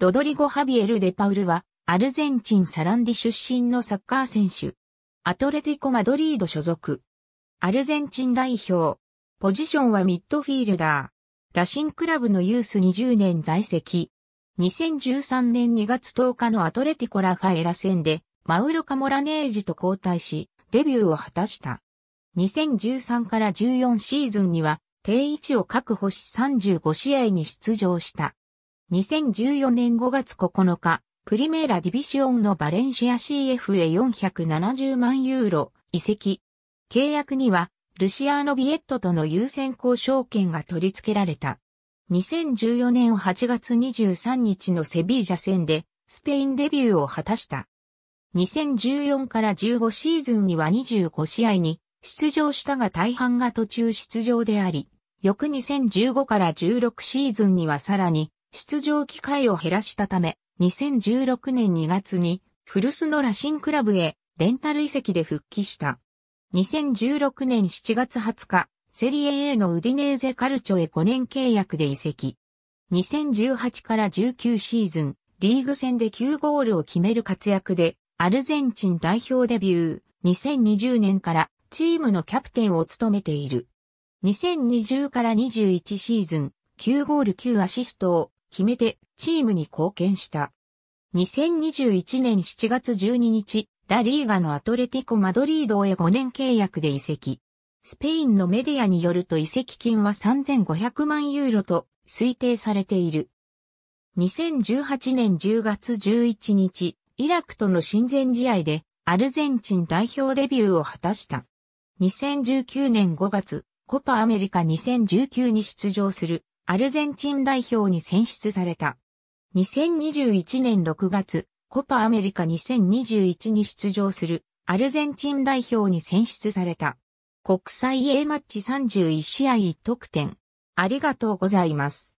ロドリゴ・ハビエル・デパウルは、アルゼンチン・サランディ出身のサッカー選手。アトレティコ・マドリード所属。アルゼンチン代表。ポジションはミッドフィールダー。ラシンクラブのユース20年在籍。2013年2月10日のアトレティコ・ラファエラ戦で、マウロ・カモラネージと交代し、デビューを果たした。2013から14シーズンには、定位置を確保し35試合に出場した。2014年5月9日、プリメーラディビシオンのバレンシア CF へ470万ユーロ移籍。契約には、ルシアーノ・ビエットとの優先交渉権が取り付けられた。2014年8月23日のセビージャ戦で、スペインデビューを果たした。2014から15シーズンには25試合に出場したが大半が途中出場であり、翌2015から16シーズンにはさらに出場機会を減らしたため、2016年2月に古巣の羅針クラブへレンタル移籍で復帰した。2016年7月20日、セリエ A のウディネーゼカルチョへ5年契約で移籍。2018から19シーズン、リーグ戦で9ゴールを決める活躍で、アルゼンチン代表デビュー、2020年からチームのキャプテンを務めている。2020から21シーズン、9ゴール9アシストを決めてチームに貢献した。2021年7月12日、ラリーガのアトレティコ・マドリードへ5年契約で移籍。スペインのメディアによると移籍金は3500万ユーロと推定されている。2018年10月11日、イラクとの親善試合でアルゼンチン代表デビューを果たした。2019年5月、コパアメリカ2019に出場するアルゼンチン代表に選出された。2021年6月、コパアメリカ2021に出場するアルゼンチン代表に選出された。国際 A マッチ31試合1得点。ありがとうございます。